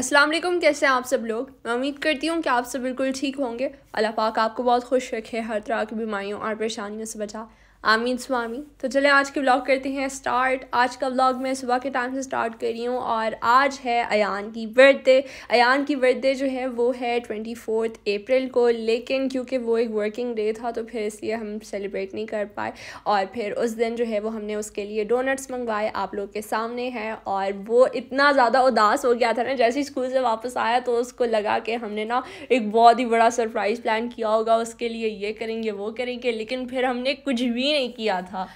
अस्सलाम वालेकुम कैसे हैं आप सब लोग मैं उम्मीद करती हूँ कि आप सब बिल्कुल ठीक होंगे अल्लाह पाक आपको बहुत खुश रखे हर तरह की बीमारियों और परेशानियों से बचा आमीन स्वामी तो चले आज के ब्लॉग करते हैं स्टार्ट आज का ब्लॉग मैं सुबह के टाइम से स्टार्ट कर रही हूँ और आज है अयान की बर्थडे अयान की बर्थडे जो है वो है ट्वेंटी फोर्थ अप्रैल को लेकिन क्योंकि वो एक वर्किंग डे था तो फिर इसलिए हम सेलिब्रेट नहीं कर पाए और फिर उस दिन जो है वो हमने उसके लिए डोनट्स मंगवाए आप लोग के सामने हैं और वो इतना ज़्यादा उदास हो गया था ना जैसे ही स्कूल से वापस आया तो उसको लगा कि हमने ना एक बहुत ही बड़ा सरप्राइज़ प्लान किया होगा उसके लिए ये करेंगे वो करेंगे लेकिन फिर हमने कुछ भी ही नहीं किया था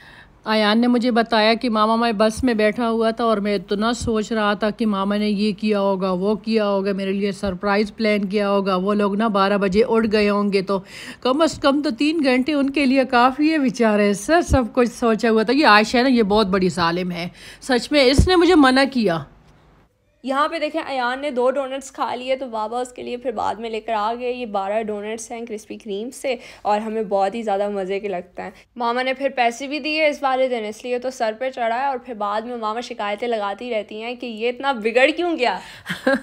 आयान ने मुझे बताया कि मामा मैं बस में बैठा हुआ था और मैं इतना सोच रहा था कि मामा ने ये किया होगा वो किया होगा मेरे लिए सरप्राइज़ प्लान किया होगा वो लोग ना बारह बजे उठ गए होंगे तो कम अज़ कम तो तीन घंटे उनके लिए काफ़ी है बेचारे सर सब कुछ सोचा हुआ था ये आयशा ना ये बहुत बड़ी सालिम है सच में इसने मुझे मना किया यहाँ पे देखें अयान ने दो डोनट्स खा लिए तो बाबा उसके लिए फिर बाद में लेकर आ गए ये बारह डोनट्स हैं क्रिस्पी क्रीम से और हमें बहुत ही ज़्यादा मज़े के लगते हैं मामा ने फिर पैसे भी दिए इस वाले दिन इसलिए तो सर पर चढ़ा है और फिर बाद में मामा शिकायतें लगाती रहती हैं कि ये इतना बिगड़ क्यों गया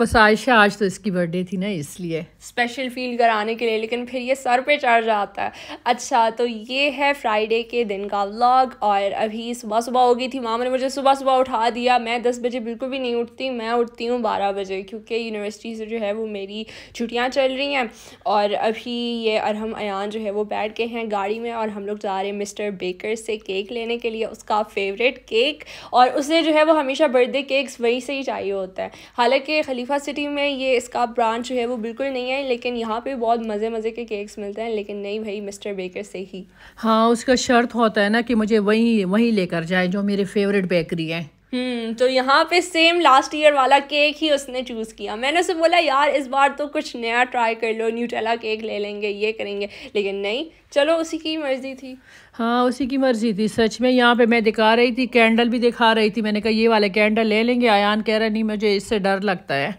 बस आयशा आज तो इसकी बर्थडे थी ना इसलिए स्पेशल फील कराने के लिए लेकिन फिर ये सर पे चढ़ जाता है अच्छा तो ये है फ्राइडे के दिन का व्लॉग और अभी सुबह सुबह हो गई थी मामा ने मुझे सुबह सुबह उठा दिया मैं दस बजे बिल्कुल भी नहीं उठती उठती मैं उठती हूँ बारह बजे क्योंकि यूनिवर्सिटी से जो है वो मेरी छुट्टियाँ चल रही हैं और अभी ये अरहम अयान जो है वो बैठ गए हैं गाड़ी में और हम लोग जा रहे हैं मिस्टर बेकर से केक लेने के लिए उसका फेवरेट केक और उसे जो है वो हमेशा बर्थडे केक्स वहीं से ही चाहिए होता है हालांकि खलीफा सिटी में ये इसका ब्रांच जो है वो बिल्कुल नहीं है लेकिन यहाँ पर बहुत मज़े मज़े के केक्स मिलते हैं लेकिन नहीं भाई मिस्टर बेकर से ही हाँ उसका शर्त होता है ना कि मुझे वहीं वहीं लेकर जाए जो मेरे फेवरेट बेकरी है हम्म, तो यहाँ पे सेम लास्ट ईयर वाला केक ही उसने चूज़ किया मैंने उसे बोला यार इस बार तो कुछ नया ट्राई कर लो न्यूटेला केक ले लेंगे ये करेंगे लेकिन नहीं चलो उसी की मर्ज़ी थी हाँ उसी की मर्ज़ी थी सच में यहाँ पे मैं दिखा रही थी कैंडल भी दिखा रही थी मैंने कहा ये वाला कैंडल ले लेंगे आयान कह रहा नहीं मुझे इससे डर लगता है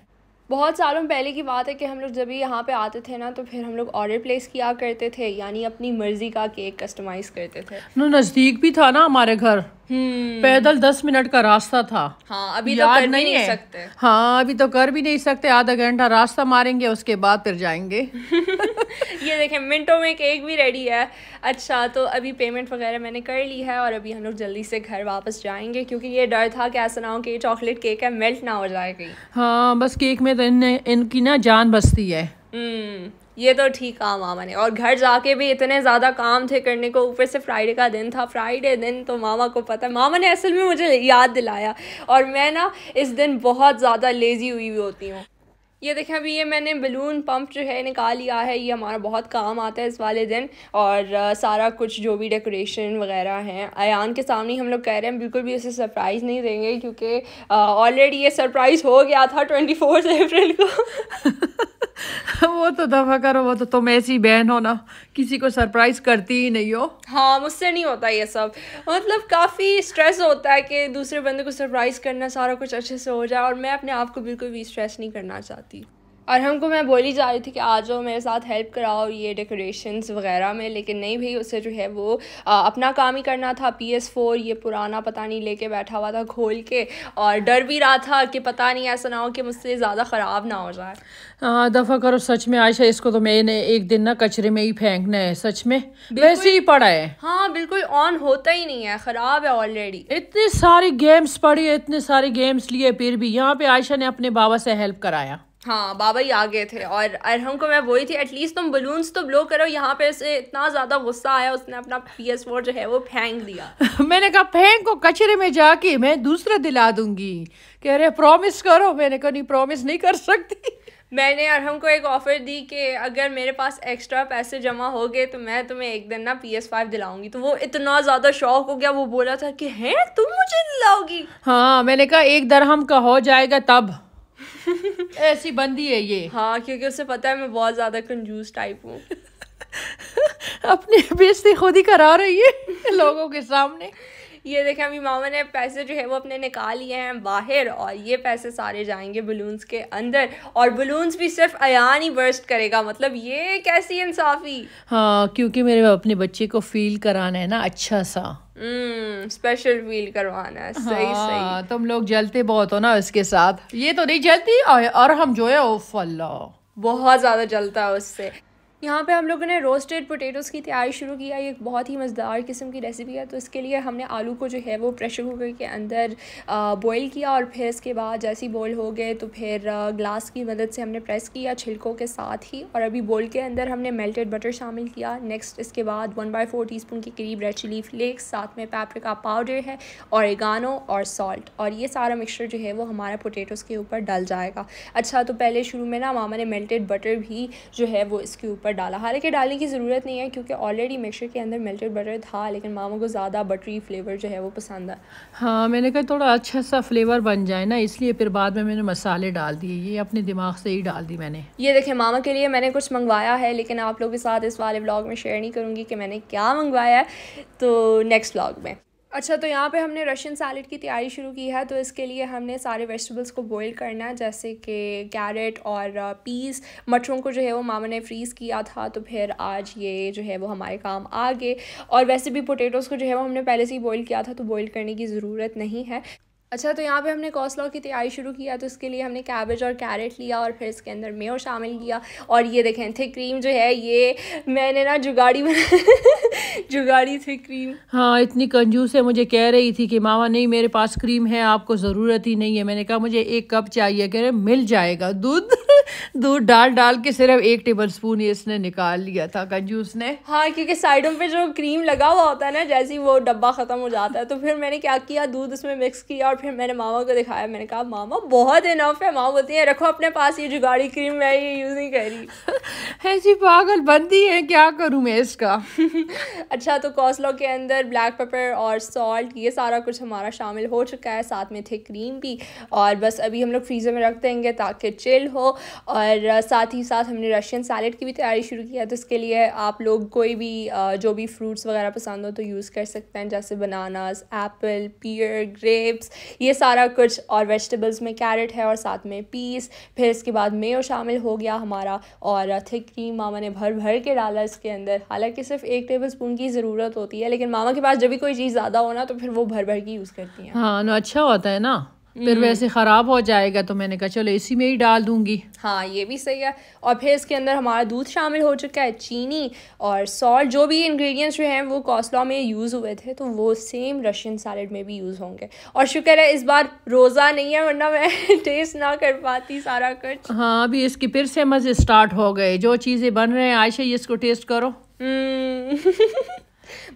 बहुत सालों पहले की बात है कि हम लोग जब भी यहाँ पे आते थे ना तो फिर हम लोग ऑर्डर प्लेस किया करते थे यानी अपनी मर्जी का केक कस्टमाइज करते थे नो नज़दीक भी था ना हमारे घर हम्म। पैदल दस मिनट का रास्ता था हाँ अभी तो कर नहीं, नहीं सकते हाँ अभी तो कर भी नहीं सकते आधा घंटा रास्ता मारेंगे उसके बाद फिर जाएंगे ये देखें मिनटों में केक भी रेडी है अच्छा तो अभी पेमेंट वगैरह मैंने कर ली है और अभी हम लोग जल्दी से घर वापस जाएंगे क्योंकि ये डर था कि ऐसा ना हो कि ये चॉकलेट केक है मेल्ट ना हो जाएगी हाँ बस केक में तो इन, इनकी ना जान बसती है हम्म, ये तो ठीक काम मामा ने और घर जाके भी इतने ज़्यादा काम थे करने को ऊपर से फ्राइडे का दिन था फ्राइडे दिन तो मामा को पता मामा ने असल में मुझे याद दिलाया और मैं ना इस दिन बहुत ज़्यादा लेज़ी हुई हुई होती हूँ ये देखें अभी ये मैंने बलून पंप जो है निकाल लिया है ये हमारा बहुत काम आता है इस वाले दिन और सारा कुछ जो भी डेकोरेशन वगैरह हैं अयान के सामने हम लोग कह रहे हैं बिल्कुल भी उसे सरप्राइज़ नहीं देंगे क्योंकि ऑलरेडी ये सरप्राइज़ हो गया था ट्वेंटी फोर्थ अप्रैल को वो तो दफा करो वो तो तुम ऐसी बहन हो ना किसी को सरप्राइज करती ही नहीं हो हाँ मुझसे नहीं होता ये सब मतलब काफ़ी स्ट्रेस होता है कि दूसरे बंदे को सरप्राइज़ करना सारा कुछ अच्छे से हो जाए और मैं अपने आप को बिल्कुल भी स्ट्रेस नहीं करना चाहती और हमको मैं बोली जा रही थी कि आ जाओ मेरे साथ हेल्प कराओ ये डेकोरेशंस वगैरह में लेकिन नहीं भाई उसे जो है वो आ, अपना काम ही करना था पी एस फोर ये पुराना पता नहीं लेके बैठा हुआ था खोल के और डर भी रहा था कि पता नहीं ऐसा ना हो कि मुझसे ज़्यादा ख़राब ना हो जाए हाँ दफ़ा करो सच में आयशा इसको तो मैंने एक दिन ना कचरे में ही फेंकना है सच में वैसे ही पड़ा है हाँ बिल्कुल ऑन होता ही नहीं है ख़राब है ऑलरेडी इतने सारे गेम्स पड़े इतने सारे गेम्स लिए फिर भी यहाँ पे आयशा ने अपने बाबा से हेल्प कराया हाँ बाबा ही आ गए थे और अरहम को मैं वही थी एटलीस्ट तुम बलून्स तो ब्लो करो यहाँ पे से इतना ज़्यादा गुस्सा आया उसने अपना पी एस फोर जो है वो फेंक दिया मैंने कहा फेंक को कचरे में जाके मैं दूसरा दिला दूंगी कह रहे प्रॉमिस करो मैंने कहा नहीं प्रॉमिस नहीं कर सकती मैंने अरहम को एक ऑफ़र दी कि अगर मेरे पास एक्स्ट्रा पैसे जमा हो गए तो मैं तुम्हें एक दिन ना पी एस फाइव दिलाऊंगी तो वो इतना ज़्यादा शौक हो गया वो बोला था कि हैं तुम मुझे दिलाओगी हाँ मैंने कहा एक दरहम का हो जाएगा तब ऐसी बंदी है ये हाँ क्योंकि उसे पता है मैं बहुत ज्यादा कंजूस टाइप हूँ अपने बेचते खुद ही करा रही है लोगों के सामने ये देखें अभी मामा ने पैसे जो है वो अपने निकाल लिए हैं बाहर और ये पैसे सारे जाएंगे बलून्स के अंदर और बलून्स भी सिर्फ अयान ही बर्स्ट करेगा मतलब ये कैसी इंसाफी हाँ क्योंकि मेरे अपने बच्चे को फील कराना है ना अच्छा सा स्पेशल hmm, फील करवाना है सही हाँ, सही तुम लोग जलते बहुत हो ना उसके साथ ये तो नहीं जलती और हम जो है ओ फल्ला बहुत ज्यादा जलता है उससे यहाँ पे हम लोगों ने रोस्टेड पोटैटोज़ की तैयारी शुरू किया ये बहुत ही मज़ेदार किस्म की रेसिपी है तो इसके लिए हमने आलू को जो है वो प्रेशर कुकर के अंदर बॉईल किया और फिर इसके बाद जैसे ही बॉयल हो गए तो फिर ग्लास की मदद से हमने प्रेस किया छिलकों के साथ ही और अभी बॉईल के अंदर हमने मेल्टेड बटर शामिल किया नेक्स्ट इसके बाद वन बाई फोर टी के करीब रेड चिली फ्लेक्स साथ में पैप्रिका पाउडर है औरगानो और सॉल्ट और ये सारा मिक्सचर जो है वो हमारा पोटेटोज़ के ऊपर डल जाएगा अच्छा तो पहले शुरू में ना मामा ने मेल्टेड बटर भी जो है वो इसके ऊपर डाला हालांकि डालने की ज़रूरत नहीं है क्योंकि ऑलरेडी मिक्सर के अंदर मेल्टेड बटर था लेकिन मामा को ज़्यादा बटरी फ्लेवर जो है वो पसंद है हाँ मैंने कहा थोड़ा अच्छा सा फ्लेवर बन जाए ना इसलिए फिर बाद में मैंने मसाले डाल दिए ये अपने दिमाग से ही डाल दी मैंने ये देखें मामा के लिए मैंने कुछ मंगवाया है लेकिन आप लोगों के साथ इस वाले ब्लॉग में शेयर नहीं करूँगी कि मैंने क्या मंगवाया है तो नेक्स्ट ब्लॉग में अच्छा तो यहाँ पे हमने रशियन सैलड की तैयारी शुरू की है तो इसके लिए हमने सारे वेजिटेबल्स को बॉईल करना है जैसे कि कैरेट और पीस uh, मटरों को जो है वो मामा ने फ्रीज़ किया था तो फिर आज ये जो है वो हमारे काम आ गए और वैसे भी पोटैटोज़ को जो है वो हमने पहले से ही बॉईल किया था तो बॉईल करने की ज़रूरत नहीं है अच्छा तो यहाँ पे हमने कौसलॉ की तैयारी शुरू किया तो इसके लिए हमने कैबेज और कैरेट लिया और फिर इसके अंदर मेयर शामिल किया और ये देखें थिक क्रीम जो है ये मैंने ना जुगाड़ी बना जुगाड़ी थिक क्रीम हाँ इतनी कंजूस है मुझे कह रही थी कि मामा नहीं मेरे पास क्रीम है आपको ज़रूरत ही नहीं है मैंने कहा मुझे एक कप चाहिए कह रहे मिल जाएगा दूध दूध डाल डाल के सिर्फ एक टेबल स्पून ही इसने निकाल लिया था कंजूस ने हाँ क्योंकि साइडों पे जो क्रीम लगा हुआ होता है ना जैसे ही वो डब्बा ख़त्म हो जाता है तो फिर मैंने क्या किया दूध उसमें मिक्स किया और फिर मैंने मामा को दिखाया मैंने कहा मामा बहुत इनफ है मामा बोलती है रखो अपने पास ये जुगाड़ी क्रीम मैं ये यूज़ नहीं कर रही है जी पागल बनती है क्या करूँ मैं इसका अच्छा तो कौसलो के अंदर ब्लैक पेपर और सॉल्ट ये सारा कुछ हमारा शामिल हो चुका है साथ में थे क्रीम भी और बस अभी हम लोग फ्रीज़र में रख देंगे ताकि चिल हो और साथ ही साथ हमने रशियन सैलड की भी तैयारी शुरू की तो इसके लिए आप लोग कोई भी जो भी फ्रूट्स वगैरह पसंद हो तो यूज़ कर सकते हैं जैसे बनानास एप्पल पियर ग्रेप्स ये सारा कुछ और वेजिटेबल्स में कैरेट है और साथ में पीस फिर इसके बाद मेयो शामिल हो गया हमारा और थिक क्रीम मामा ने भर भर के डाला इसके अंदर हालांकि सिर्फ एक टेबल स्पून की ज़रूरत होती है लेकिन मामा के पास जब भी कोई चीज़ ज़्यादा हो ना तो फिर वो भर भर की यूज़ करती हैं हाँ ना अच्छा होता है ना फिर हम्म। वैसे ख़राब हो जाएगा तो मैंने कहा चलो इसी में ही डाल दूंगी हाँ ये भी सही है और फिर इसके अंदर हमारा दूध शामिल हो चुका है चीनी और सॉल्ट जो भी इंग्रेडिएंट्स जो हैं वो कॉस्लॉ में यूज़ हुए थे तो वो सेम रशियन सैलड में भी यूज़ होंगे और शुक्र है इस बार रोज़ा नहीं है वरना मैं टेस्ट ना कर पाती सारा कुछ हाँ अभी इसकी फिर से मज़े स्टार्ट हो गए जो चीज़ें बन रहे हैं आयशा ये इसको टेस्ट करो हम्म।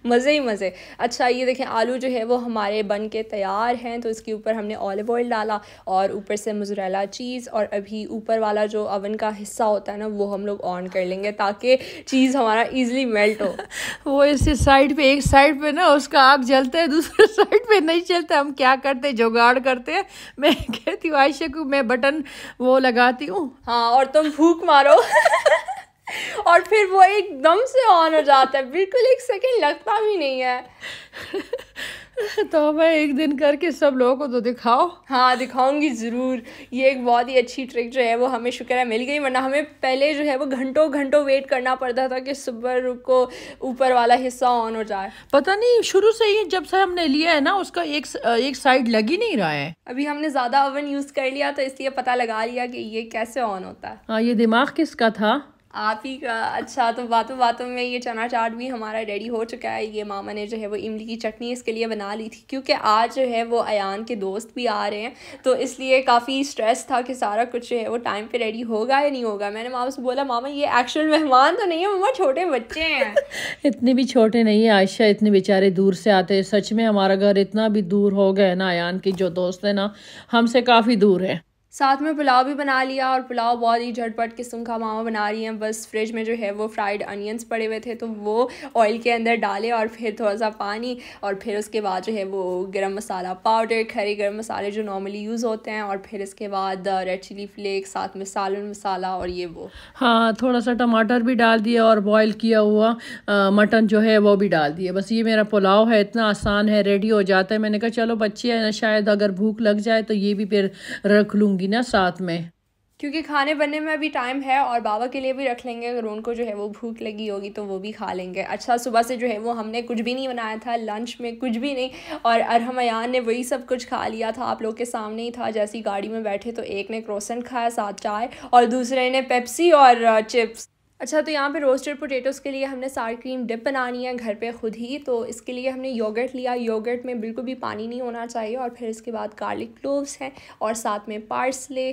मज़े ही मज़े अच्छा ये देखें आलू जो है वो हमारे बन के तैयार हैं तो इसके ऊपर हमने ऑलिव ऑयल डाला और ऊपर से मुजरेला चीज़ और अभी ऊपर वाला जो अवन का हिस्सा होता है ना वो हम लोग ऑन कर लेंगे ताकि चीज़ हमारा ईजिली मेल्ट हो वो इसी साइड पर एक साइड पर ना उसका आग जलता है दूसरे साइड पर नहीं चलता हम क्या करते जुगाड़ करते हैं मैं कहती हूँ आयशा को मैं बटन वो लगाती हूँ हाँ और तुम फूक मारो और फिर वो एकदम से ऑन हो जाता है बिल्कुल एक सेकेंड लगता भी नहीं है तो मैं एक दिन करके सब लोगों को तो दिखाओ हाँ दिखाऊंगी ज़रूर ये एक बहुत ही अच्छी ट्रिक जो है वो हमें शुक्र है मिल गई वरना हमें पहले जो है वो घंटों घंटों वेट करना पड़ता था कि सुबह को ऊपर वाला हिस्सा ऑन हो जाए पता नहीं शुरू से ही जब से हमने लिया है ना उसका एक एक साइड लग ही नहीं रहा है अभी हमने ज़्यादा ओवन यूज़ कर लिया तो इसलिए पता लगा लिया कि ये कैसे ऑन होता है हाँ ये दिमाग किसका था आप ही का अच्छा तो बातों बातों में ये चना चाट भी हमारा रेडी हो चुका है ये मामा ने जो है वो इमली की चटनी इसके लिए बना ली थी क्योंकि आज जो है वो अयान के दोस्त भी आ रहे हैं तो इसलिए काफ़ी स्ट्रेस था कि सारा कुछ जो है वो टाइम पे रेडी होगा या नहीं होगा मैंने मामा से बोला मामा ये एक्चुअल मेहमान तो नहीं है मामा छोटे बच्चे हैं इतने भी छोटे नहीं है आयशा इतने बेचारे दूर से आते हैं सच में हमारा घर इतना भी दूर हो गया है ना अयान के जो दोस्त है ना हमसे काफ़ी दूर है साथ में पुलाव भी बना लिया और पुलाव बहुत ही झटपट किस्म का मामा बना रही हैं बस फ्रिज में जो है वो फ्राइड अनियंस पड़े हुए थे तो वो ऑयल के अंदर डाले और फिर थोड़ा सा पानी और फिर उसके बाद जो है वो गरम मसाला पाउडर खरी गरम मसाले जो नॉर्मली यूज़ होते हैं और फिर इसके बाद रेड चिली फ्लेक्स साथ में सालन मसाला और ये वो हाँ थोड़ा सा टमाटर भी डाल दिया और बॉयल किया हुआ uh, मटन जो है वो भी डाल दिया बस ये मेरा पुलाव है इतना आसान है रेडी हो जाता है मैंने कहा चलो बच्चे हैं ना शायद अगर भूख लग जाए तो ये भी फिर रख लूँगी लूंगी ना साथ में क्योंकि खाने बनने में अभी टाइम है और बाबा के लिए भी रख लेंगे अगर उनको जो है वो भूख लगी होगी तो वो भी खा लेंगे अच्छा सुबह से जो है वो हमने कुछ भी नहीं बनाया था लंच में कुछ भी नहीं और अरहमयान ने वही सब कुछ खा लिया था आप लोग के सामने ही था जैसी गाड़ी में बैठे तो एक ने क्रोसन खाया साथ चाय और दूसरे ने पेप्सी और चिप्स uh, अच्छा तो यहाँ पे रोस्टेड पोटेटोस के लिए हमने सार क्रीम डिप बनानी है घर पे खुद ही तो इसके लिए हमने योगर्ट लिया योगर्ट में बिल्कुल भी पानी नहीं होना चाहिए और फिर इसके बाद गार्लिक क्लोव्स हैं और साथ में पार्सले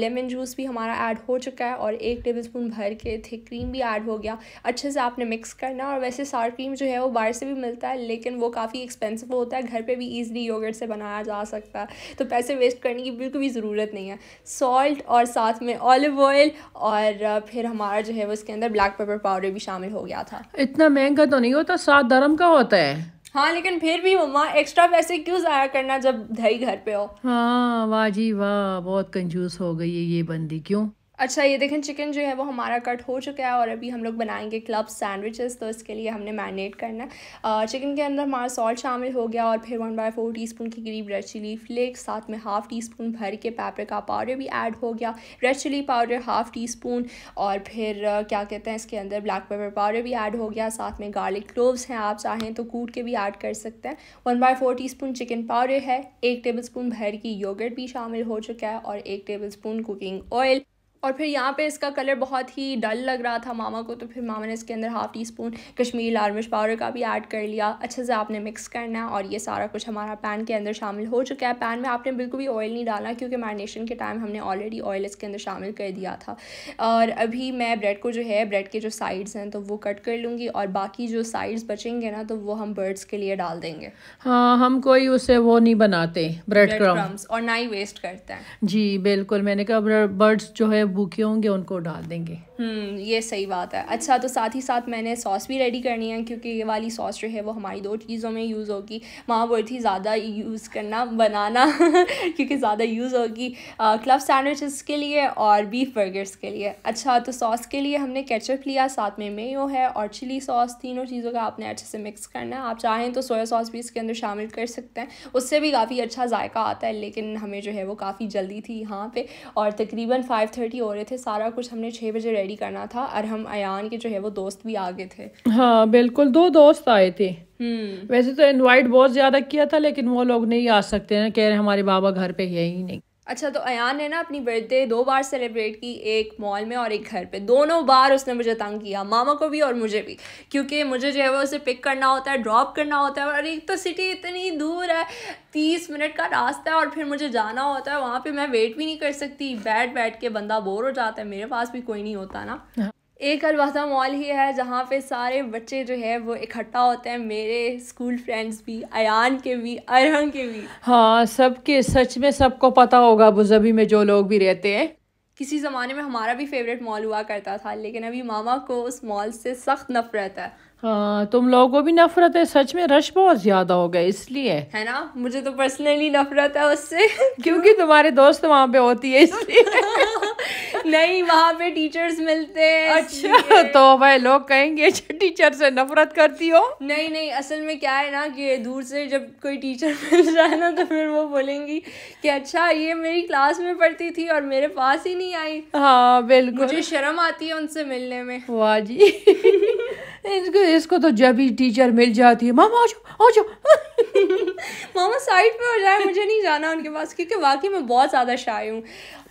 लेमन जूस भी हमारा ऐड हो चुका है और एक टेबल स्पून भर के थिक क्रीम भी ऐड हो गया अच्छे से आपने मिक्स करना और वैसे सार क्रीम जो है वो बाहर से भी मिलता है लेकिन वो काफ़ी एक्सपेंसिव होता है घर पर भी ईजिली योगर्ट से बनाया जा सकता है तो पैसे वेस्ट करने की बिल्कुल भी ज़रूरत नहीं है सॉल्ट और साथ में ऑलिव ऑयल और फिर हमारा जो है वो जिसके अंदर ब्लैक पेपर पाउडर भी शामिल हो गया था इतना महंगा तो नहीं होता सात धर्म का होता है हाँ लेकिन फिर भी मम्मा एक्स्ट्रा पैसे क्यों जाया करना जब दही घर पे हो हाँ वाह जी वाह बहुत कंजूस हो गई है ये बंदी क्यों अच्छा ये देखें चिकन जो है वो हमारा कट हो चुका है और अभी हम लोग बनाएंगे क्लब सैंडविचेस तो इसके लिए हमने मैरिनेट करना है चिकन के अंदर हमारा सॉल्ट शामिल हो गया और फिर one by four teaspoon के करीब रेड चिली फ्लेक्स साथ में हाफ़ टी स्पून भर के पेपरिका पाउडर भी ऐड हो गया red chilli powder half teaspoon और फिर क्या कहते हैं इसके अंदर ब्लैक पेपर पाउडर भी ऐड हो गया साथ में गार्लिक क्लोव्स हैं आप चाहें तो कूट के भी ऐड कर सकते हैं one by four teaspoon chicken powder है एक टेबल स्पून भर की योगर्ट भी शामिल हो चुका है और एक टेबल स्पून कुकिंग ऑयल और फिर यहाँ पे इसका कलर बहुत ही डल लग रहा था मामा को तो फिर मामा ने इसके अंदर हाफ़ टी स्पून कश्मीर लाल मिर्च पाउडर का भी ऐड कर लिया अच्छे से आपने मिक्स करना है और ये सारा कुछ हमारा पैन के अंदर शामिल हो चुका है पैन में आपने बिल्कुल भी ऑयल नहीं डाला क्योंकि मैरिनेशन के टाइम हमने ऑलरेडी ऑयल इसके अंदर शामिल कर दिया था और अभी मैं ब्रेड को जो है ब्रेड के जो साइड्स हैं तो वो कट कर लूँगी और बाकी जो साइड्स बचेंगे ना तो वो हम बर्ड्स के लिए डाल देंगे हाँ हम कोई उसे वो नहीं बनाते ब्रेड क्रम्स और ना ही वेस्ट करते हैं जी बिल्कुल मैंने कहा बर्ड्स जो है भूखे होंगे उनको डाल देंगे हम्म, ये सही बात है अच्छा तो साथ ही साथ मैंने सॉस भी रेडी करनी है क्योंकि ये वाली सॉस जो है वो हमारी दो चीज़ों में यूज़ होगी माँ बोल थी ज़्यादा यूज़ करना बनाना क्योंकि ज़्यादा यूज़ होगी क्लब सैंडविचेस के लिए और बीफ बर्गर्स के लिए अच्छा तो सॉस के लिए हमने केचप लिया साथ में मेयो है और चिली सॉस तीनों चीज़ों का आपने अच्छे से मिक्स करना है आप चाहें तो सोया सॉस भी इसके अंदर शामिल कर सकते हैं उससे भी काफ़ी अच्छा जायका आता है लेकिन हमें जो है वो काफ़ी जल्दी थी यहाँ पर और तकरीबन फाइव थर्टी हो रहे थे सारा कुछ हमने छः बजे रेडी स्टडी करना था अरहम अयान के जो है वो दोस्त भी आ गए थे हाँ बिल्कुल दो दोस्त आए थे हम्म। वैसे तो इनवाइट बहुत ज़्यादा किया था लेकिन वो लोग नहीं आ सकते ना कह रहे हमारे बाबा घर पे है ही नहीं अच्छा तो अयान ने ना अपनी बर्थडे दो बार सेलिब्रेट की एक मॉल में और एक घर पे दोनों बार उसने मुझे तंग किया मामा को भी और मुझे भी क्योंकि मुझे जो है वो उसे पिक करना होता है ड्रॉप करना होता है और एक तो सिटी इतनी दूर है तीस मिनट का रास्ता है और फिर मुझे जाना होता है वहाँ पर मैं वेट भी नहीं कर सकती बैठ बैठ के बंदा बोर हो जाता है मेरे पास भी कोई नहीं होता ना हाँ। एक अलवादा मॉल ही है जहाँ पे सारे बच्चे जो है वो इकट्ठा होते हैं मेरे स्कूल फ्रेंड्स भी अयान के भी अरहन के भी हाँ सबके सच में सबको पता होगा अबूजबी में जो लोग भी रहते हैं किसी ज़माने में हमारा भी फेवरेट मॉल हुआ करता था लेकिन अभी मामा को उस मॉल से सख्त नफरत है हाँ तुम लोगों को भी नफरत है सच में रश बहुत ज़्यादा हो गया इसलिए है ना मुझे तो पर्सनली नफरत है उससे क्योंकि तुम्हारे दोस्त वहाँ पे होती है इसलिए नहीं वहाँ पे टीचर्स मिलते हैं अच्छा तो भाई लोग कहेंगे टीचर अच्छा, से नफरत करती हो नहीं नहीं असल में क्या है ना कि दूर से जब कोई टीचर मिल जाए ना तो फिर वो बोलेंगी कि अच्छा ये मेरी क्लास में पढ़ती थी और मेरे पास ही नहीं आई हाँ बिल्कुल मुझे शर्म आती है उनसे मिलने में वाह जी इसको इसको तो जब ही टीचर मिल जाती है मामा आजो आजो मामा साइड पे हो जाए मुझे नहीं जाना उनके पास क्योंकि वाकई मैं बहुत ज़्यादा शाय हूँ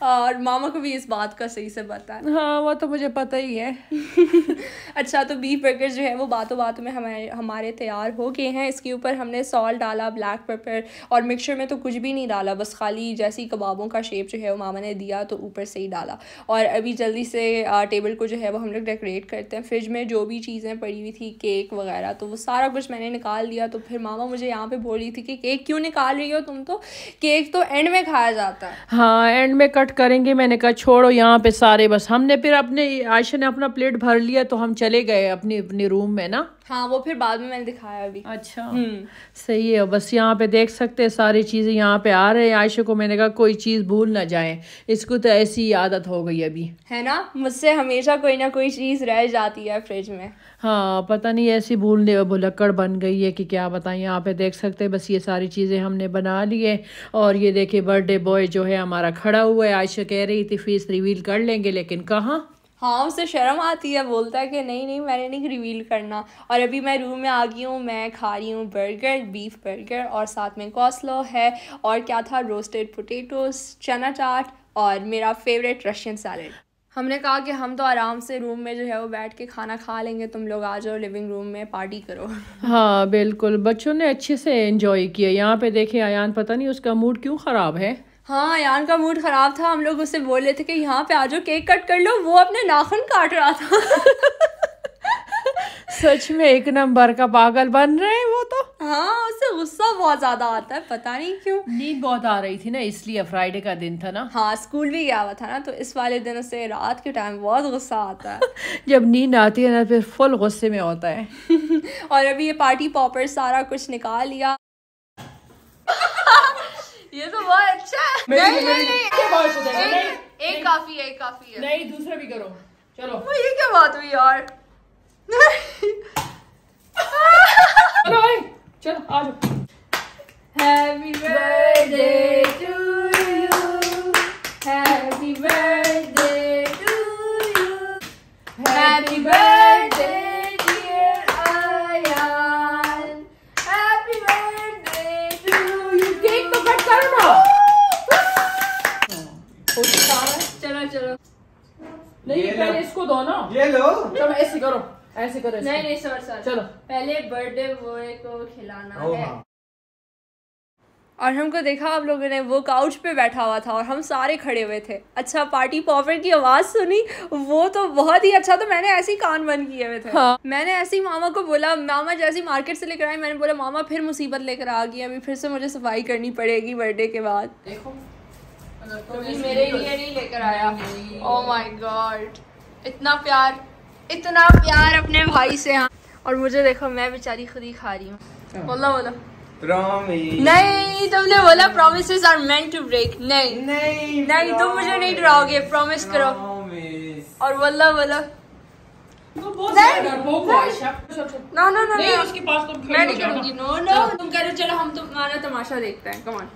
और मामा को भी इस बात का सही से पता है हाँ वो तो मुझे पता ही है अच्छा तो बीफ बर्गर जो है वो बातों बातों में हमारे हमारे तैयार हो गए हैं इसके ऊपर हमने सॉल्ट डाला ब्लैक पेपर और मिक्सचर में तो कुछ भी नहीं डाला बस खाली जैसी कबाबों का शेप जो है वो मामा ने दिया तो ऊपर से ही डाला और अभी जल्दी से टेबल को जो है वो हम लोग डेकोरेट करते हैं फ्रिज में जो भी चीज़ें पड़ी हुई थी केक वगैरह तो वो सारा कुछ मैंने निकाल दिया तो फिर मामा मुझे यहाँ पर बोल रही थी कि केक क्यों निकाल रही हो तुम तो केक तो एंड में खाया जाता है हाँ एंड में कट कट करेंगे मैंने कहा छोड़ो यहाँ पे सारे बस हमने फिर अपने आयशा ने अपना प्लेट भर लिया तो हम चले गए अपने अपने रूम में ना हाँ वो फिर बाद में मैंने दिखाया अभी अच्छा हम्म। सही है बस यहाँ पे देख सकते हैं सारी चीज़ें यहाँ पे आ रहे हैं आयशा को मैंने कहा कोई चीज़ भूल ना जाए इसको तो ऐसी आदत हो गई अभी है ना मुझसे हमेशा कोई ना कोई चीज़ रह जाती है फ्रिज में हाँ पता नहीं ऐसी भूलने भुलक्कड़ बन गई है कि क्या बताएं यहाँ पे देख सकते हैं बस ये सारी चीज़ें हमने बना ली है और ये देखिए बर्थडे बॉय जो है हमारा खड़ा हुआ है आयशा कह रही थी फीस रिवील कर लेंगे लेकिन कहाँ हाँ उसे शर्म आती है बोलता है कि नहीं नहीं मैंने नहीं रिवील करना और अभी मैं रूम में आ गई हूँ मैं खा रही हूँ बर्गर बीफ बर्गर और साथ में कौसलो है और क्या था रोस्टेड पोटेटोस चना चाट और मेरा फेवरेट रशियन सैलड हमने कहा कि हम तो आराम से रूम में जो है वो बैठ के खाना खा लेंगे तुम लोग आ जाओ लिविंग रूम में पार्टी करो हाँ बिल्कुल बच्चों ने अच्छे से एंजॉय किया यहाँ पे देखे आयान पता नहीं उसका मूड क्यों ख़राब है हाँ यान का मूड ख़राब था हम लोग उससे बोल रहे थे कि यहाँ पे आ जाओ केक कट कर लो वो अपने नाखून काट रहा था सच में एक नंबर का पागल बन रहे हैं वो तो हाँ उसे गुस्सा बहुत ज़्यादा आता है पता नहीं क्यों नींद बहुत आ रही थी ना इसलिए फ्राइडे का दिन था ना हाँ स्कूल भी गया हुआ था ना तो इस वाले दिन उसे रात के टाइम बहुत गुस्सा आता है जब नींद आती है ना फिर फुल गुस्से में होता है और अभी ये पार्टी पॉपर सारा कुछ निकाल लिया ये तो बहुत अच्छा है नहीं नहीं, नहीं, नहीं, नहीं, नहीं, नहीं, नहीं, नहीं एक काफी है एक काफी है नहीं दूसरा भी करो चलो वो ये क्या बात हुई यार चलो भाई चलो आज जाओ happy birthday to you happy birthday to you happy birthday दो ना ये लो चलो ऐसे करो ऐसे करो नहीं नहीं सर सर चलो पहले बर्थडे बॉय को खिलाना है हाँ। और हमको देखा आप लोगों ने वो काउच पे बैठा हुआ था और हम सारे खड़े हुए थे अच्छा पार्टी पॉपर की आवाज़ सुनी वो तो बहुत ही अच्छा तो मैंने ऐसे ही कान बंद किए हुए थे हाँ। मैंने ऐसे ही मामा को बोला मामा जैसे ही मार्केट से लेकर आए मैंने बोला मामा फिर मुसीबत लेकर आ गई अभी फिर से मुझे सफाई करनी पड़ेगी बर्थडे के बाद देखो तो मेरे लिए नहीं लेकर आया ओ माई गॉड इतना प्यार इतना प्यार अपने भाई से हाँ और मुझे देखो मैं बेचारी खुद ही खा रही हूँ बोला हाँ। बोला नहीं तुमने बोला promise are made to break नहीं नहीं नहीं तुम मुझे नहीं डराओगे प्रोमिस करो और वल्ला वल्ला नो नो नो नहीं उसके पास तो, तो मैं नहीं करूंगी नो नो हाँ। तुम कह रहे हो चलो हम तुम्हारा तो तमाशा देखते हैं कमान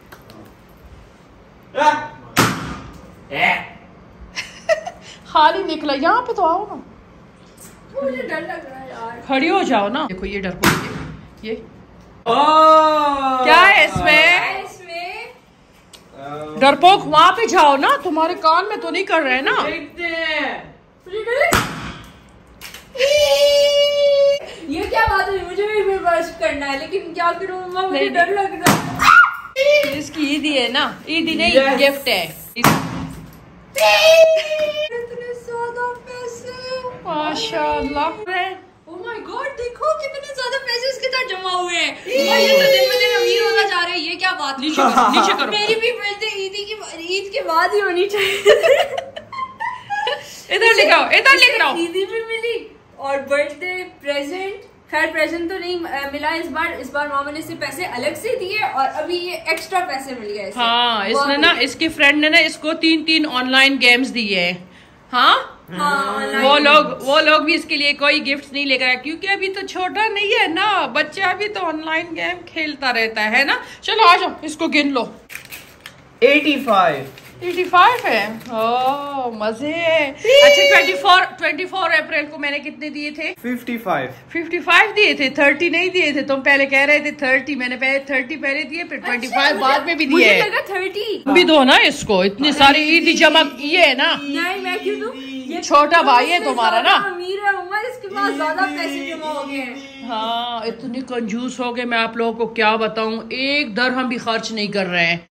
खाली निकला यहाँ पे तो आओ ना मुझे डर लग रहा है यार खड़ी हो जाओ ना देखो ये डर ये ये क्या है इसमें डरपोक वहां पे जाओ ना तुम्हारे कान में तो नहीं कर रहे ना ये क्या बात है मुझे भी बर्श करना है लेकिन क्या करूँ मम्मा मुझे डर लग रहा है इसकी ईदी है ना ईदी नहीं गिफ्ट है माशाल्लाह oh देखो कितने ज्यादा पैसे इसके साथ जमा हुए हैं खैर प्रेजेंट तो नहीं मिला इस बार इस बार मामा ने पैसे अलग से दिए और अभी ये एक्स्ट्रा पैसे मिल गए हाँ इसने ना इसके फ्रेंड ने ना इसको तीन तीन ऑनलाइन गेम्स दिए हाँ हाँ, वो लोग वो लोग भी इसके लिए कोई गिफ्ट नहीं लेकर आए क्योंकि अभी तो छोटा नहीं है ना बच्चे अभी तो ऑनलाइन गेम खेलता रहता है ना चलो आ जाओ इसको गिन लो 85 85 है अप्रैल अच्छा, को मैंने कितने दिए थे 55 55 दिए थे 30 नहीं दिए थे तुम पहले कह रहे थे 30 मैंने पहले 30 पहले दिए फिर 25 अच्छा, बाद में भी दिए थर्टी भी दो ना इसको इतनी सारी ईदी जमा ये है ना नहीं मैं क्यों दूं ये छोटा तो भाई है तुम्हारा ना अमीर है उमर इसके पास ज्यादा पैसे जमा हो गए हाँ इतनी कंजूस हो गए मैं आप लोगों को क्या बताऊँ एक दर हम भी खर्च नहीं कर रहे हैं